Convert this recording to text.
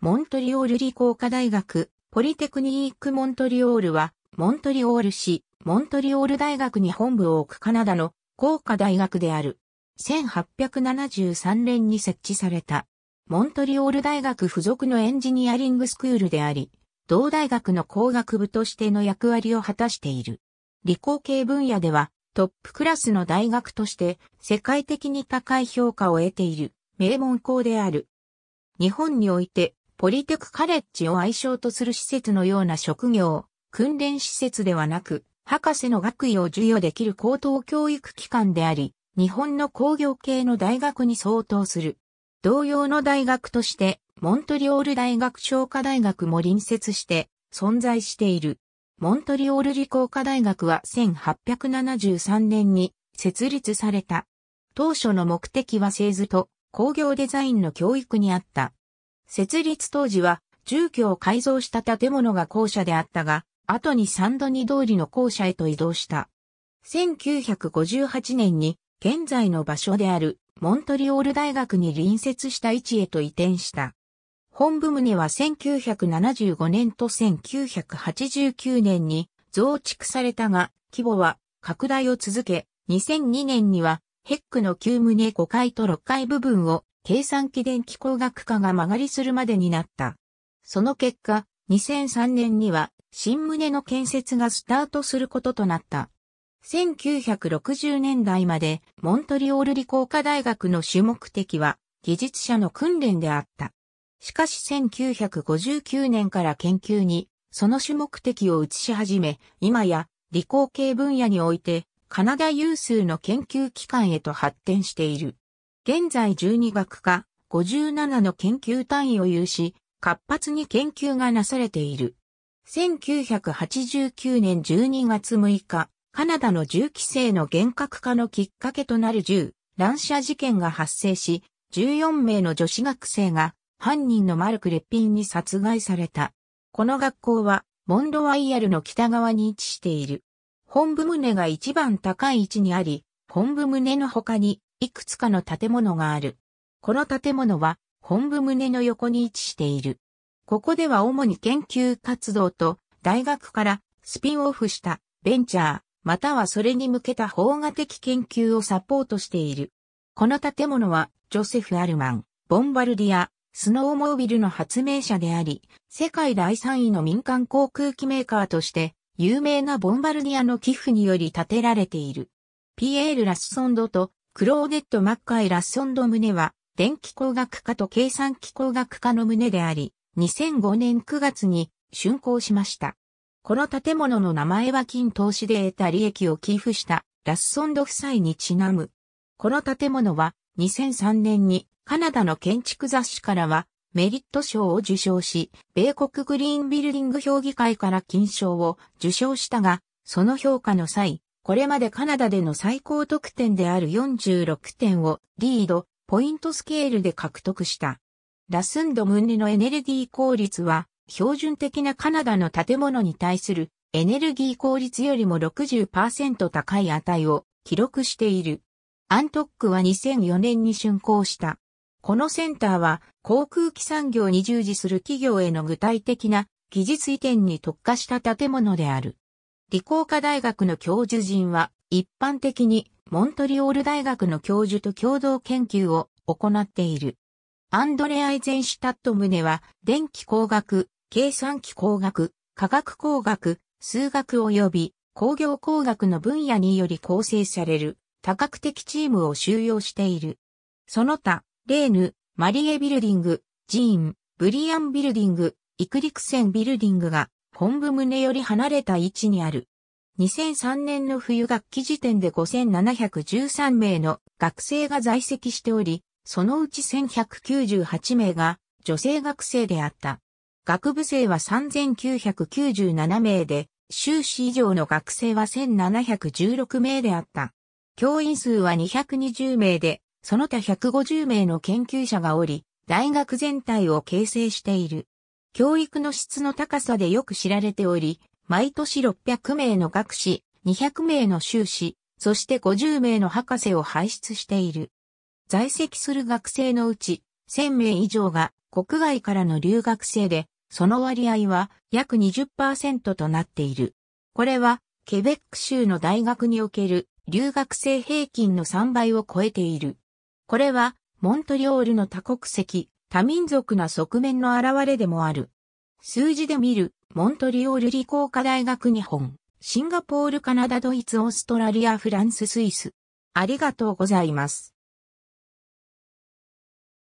モントリオール理工科大学、ポリテクニークモントリオールは、モントリオール市、モントリオール大学に本部を置くカナダの工科大学である。1873年に設置された、モントリオール大学付属のエンジニアリングスクールであり、同大学の工学部としての役割を果たしている。理工系分野では、トップクラスの大学として世界的に高い評価を得ている名門校である。日本においてポリテクカレッジを愛称とする施設のような職業、訓練施設ではなく、博士の学位を授与できる高等教育機関であり、日本の工業系の大学に相当する。同様の大学として、モントリオール大学商科大学も隣接して存在している。モントリオール理工科大学は1873年に設立された。当初の目的は製図と工業デザインの教育にあった。設立当時は、住居を改造した建物が校舎であったが、後にサンドニ通りの校舎へと移動した。1958年に、現在の場所である、モントリオール大学に隣接した位置へと移転した。本部棟は1975年と1989年に増築されたが、規模は拡大を続け、2002年にはヘックの旧棟5階と6階部分を計算機電気工学科が曲がりするまでになった。その結果、2003年には新棟の建設がスタートすることとなった。1960年代までモントリオール理工科大学の主目的は技術者の訓練であった。しかし1959年から研究にその主目的を移し始め、今や理工系分野においてカナダ有数の研究機関へと発展している。現在12学科、57の研究単位を有し、活発に研究がなされている。1989年12月6日、カナダの銃規制の厳格化のきっかけとなる銃、乱射事件が発生し、14名の女子学生が犯人のマルク・レッピンに殺害された。この学校は、モンドワイヤルの北側に位置している。本部胸が一番高い位置にあり、本部胸の他にいくつかの建物がある。この建物は本部棟の横に位置している。ここでは主に研究活動と大学からスピンオフしたベンチャー、またはそれに向けた法画的研究をサポートしている。この建物はジョセフ・アルマン、ボンバルディア、スノーモービルの発明者であり、世界第3位の民間航空機メーカーとして有名なボンバルディアの寄付により建てられている。ピエール・ラスソンドとクローデット・マッカイ・ラッソンム胸は、電気工学科と計算機工学科の胸であり、2005年9月に竣工しました。この建物の名前は金投資で得た利益を寄付したラッソンド夫妻にちなむ。この建物は2003年にカナダの建築雑誌からはメリット賞を受賞し、米国グリーンビルディング評議会から金賞を受賞したが、その評価の際、これまでカナダでの最高得点である46点をリード、ポイントスケールで獲得した。ラスンドムンリのエネルギー効率は、標準的なカナダの建物に対するエネルギー効率よりも60%高い値を記録している。アントックは2004年に竣工した。このセンターは航空機産業に従事する企業への具体的な技術移転に特化した建物である。理工科大学の教授陣は、一般的にモントリオール大学の教授と共同研究を行っている。アンドレ・アイゼンシュタット・ムネは、電気工学、計算機工学、科学工学、数学及び工業工学の分野により構成される多角的チームを収容している。その他、レーヌ、マリエビルディング、ジーン、ブリアンビルディング、イクリクセンビルディングが本部棟より離れた位置にある。2003年の冬学期時点で5713名の学生が在籍しており、そのうち1198名が女性学生であった。学部生は3997名で、修士以上の学生は1716名であった。教員数は220名で、その他150名の研究者がおり、大学全体を形成している。教育の質の高さでよく知られており、毎年600名の学士、200名の修士、そして50名の博士を輩出している。在籍する学生のうち、1000名以上が国外からの留学生で、その割合は約20%となっている。これは、ケベック州の大学における留学生平均の3倍を超えている。これは、モントリオールの多国籍、多民族な側面の現れでもある。数字で見る、モントリオール理工科大学日本、シンガポールカナダドイツオーストラリアフランススイス。ありがとうございます。